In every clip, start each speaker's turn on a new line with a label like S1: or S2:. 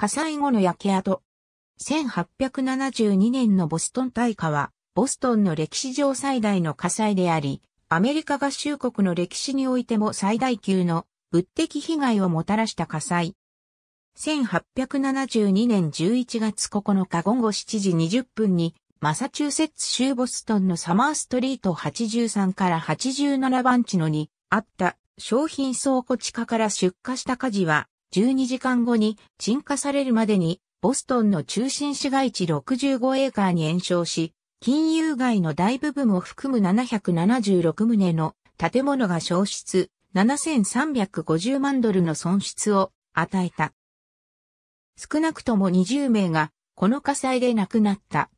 S1: 火災後の焼け跡。1872年のボストン大火は、ボストンの歴史上最大の火災であり、アメリカ合衆国の歴史においても最大級の物的被害をもたらした火災。1872年11月9日午後7時20分に、マサチューセッツ州ボストンのサマーストリート83から87番地のにあった商品倉庫地下から出火した火事は12時間後に沈下されるまでに、ボストンの中心市街地65エーカーに延焼し、金融街の大部分を含む776棟の建物が消失、7350万ドルの損失を与えた。少なくとも20名がこの火災で亡くなった。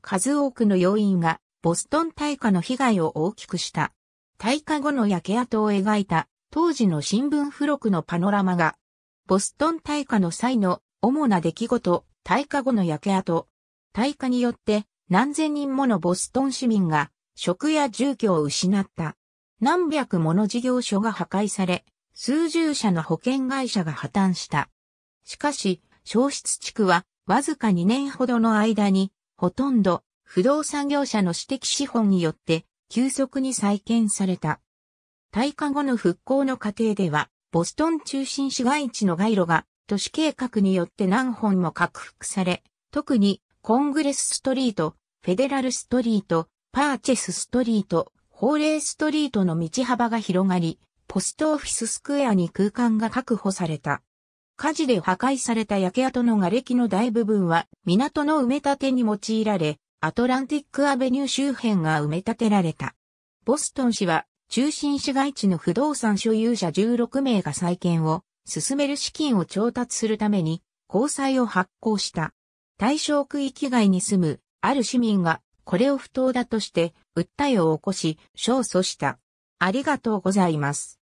S1: 数多くの要因がボストン大火の被害を大きくした。大火後の焼け跡を描いた当時の新聞付録のパノラマがボストン大火の際の主な出来事、大火後の焼け跡。大火によって何千人ものボストン市民が食や住居を失った。何百もの事業所が破壊され、数十社の保険会社が破綻した。しかし、消失地区はわずか2年ほどの間に、ほとんど不動産業者の私的資本によって急速に再建された。大火後の復興の過程では、ボストン中心市街地の街路が都市計画によって何本も拡幅され、特にコングレスストリート、フェデラルストリート、パーチェスストリート、法令ストリートの道幅が広がり、ポストオフィススクエアに空間が確保された。火事で破壊された焼け跡の瓦礫の大部分は港の埋め立てに用いられ、アトランティックアベニュー周辺が埋め立てられた。ボストン市は中心市街地の不動産所有者16名が再建を進める資金を調達するために交際を発行した。対象区域外に住むある市民がこれを不当だとして訴えを起こし、勝訴した。ありがとうございます。